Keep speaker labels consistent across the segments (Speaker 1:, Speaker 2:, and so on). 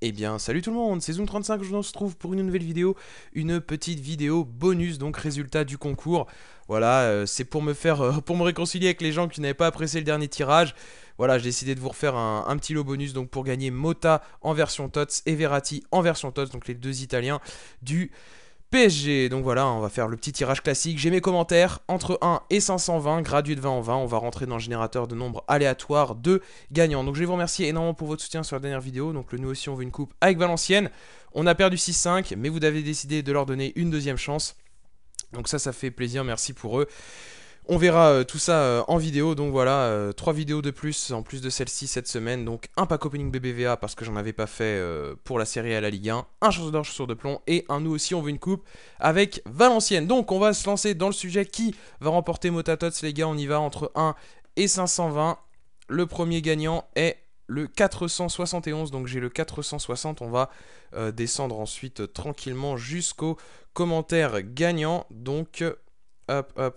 Speaker 1: Eh bien salut tout le monde, c'est Zoom35, je vous retrouve trouve pour une nouvelle vidéo, une petite vidéo bonus, donc résultat du concours. Voilà, euh, c'est pour me faire, euh, pour me réconcilier avec les gens qui n'avaient pas apprécié le dernier tirage. Voilà, j'ai décidé de vous refaire un, petit lot bonus, donc pour gagner Mota en version TOTS et Verratti en version TOTS, donc les deux Italiens du... PSG. Donc voilà, on va faire le petit tirage classique. J'ai mes commentaires entre 1 et 520, gradué de 20 en 20. On va rentrer dans le générateur de nombres aléatoires de gagnants. Donc je vais vous remercier énormément pour votre soutien sur la dernière vidéo. Donc le nous aussi, on veut une coupe avec Valenciennes. On a perdu 6-5, mais vous avez décidé de leur donner une deuxième chance. Donc ça, ça fait plaisir. Merci pour eux. On verra euh, tout ça euh, en vidéo, donc voilà, euh, trois vidéos de plus, en plus de celle-ci cette semaine, donc un pack opening BBVA parce que j'en avais pas fait pour la série à la Ligue 1, un chasseur d'or, chaussure de plomb, et un nous aussi on veut une coupe avec Valenciennes. Donc on va se lancer dans le sujet qui va remporter Motatots les gars, on y va entre 1 et 520. Le premier gagnant est le 471, donc j'ai le 460, on va descendre ensuite tranquillement jusqu'au commentaire gagnant, donc hop hop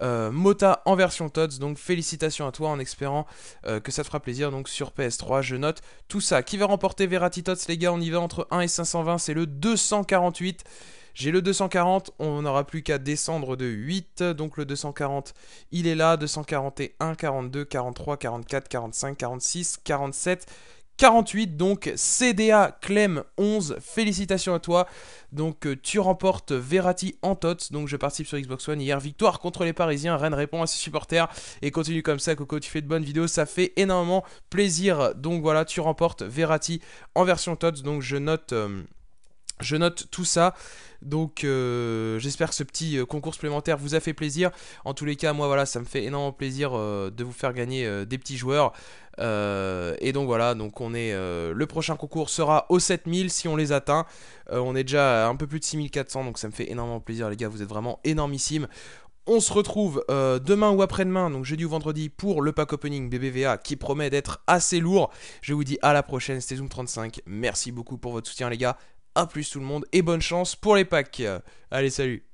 Speaker 1: Euh, Mota en version TOTS, donc félicitations à toi en espérant euh, que ça te fera plaisir. Donc sur PS3, je note tout ça. Qui va remporter Verati TOTS, les gars On y va entre 1 et 520, c'est le 248. J'ai le 240, on n'aura plus qu'à descendre de 8, donc le 240, il est là, 241, 42, 43, 44, 45, 46, 47, 48. Donc CDA Clem 11, félicitations à toi. Donc euh, tu remportes Verratti en TOTS, Donc je participe sur Xbox One hier. Victoire contre les Parisiens. Rennes répond à ses supporters et continue comme ça. Coco, tu fais de bonnes vidéos. Ça fait énormément plaisir. Donc voilà, tu remportes Verratti en version TOTS, Donc je note... Euh, je note tout ça. Donc euh, j'espère que ce petit euh, concours supplémentaire vous a fait plaisir. En tous les cas, moi voilà, ça me fait énormément plaisir euh, de vous faire gagner des petits joueurs. et donc voilà, donc on est le prochain concours sera aux 7000 si on les atteint. on est déjà à un peu plus de 6400 donc ça me fait énormément plaisir les gars, vous êtes vraiment énormissimes. On se retrouve demain ou après-demain, donc jeudi ou vendredi, pour le pack opening BBVA qui promet d'être assez lourd. Je vous dis à la prochaine, c'était Zoom35. Merci beaucoup pour votre soutien, les gars. A plus tout le monde et bonne chance pour les packs. Allez, salut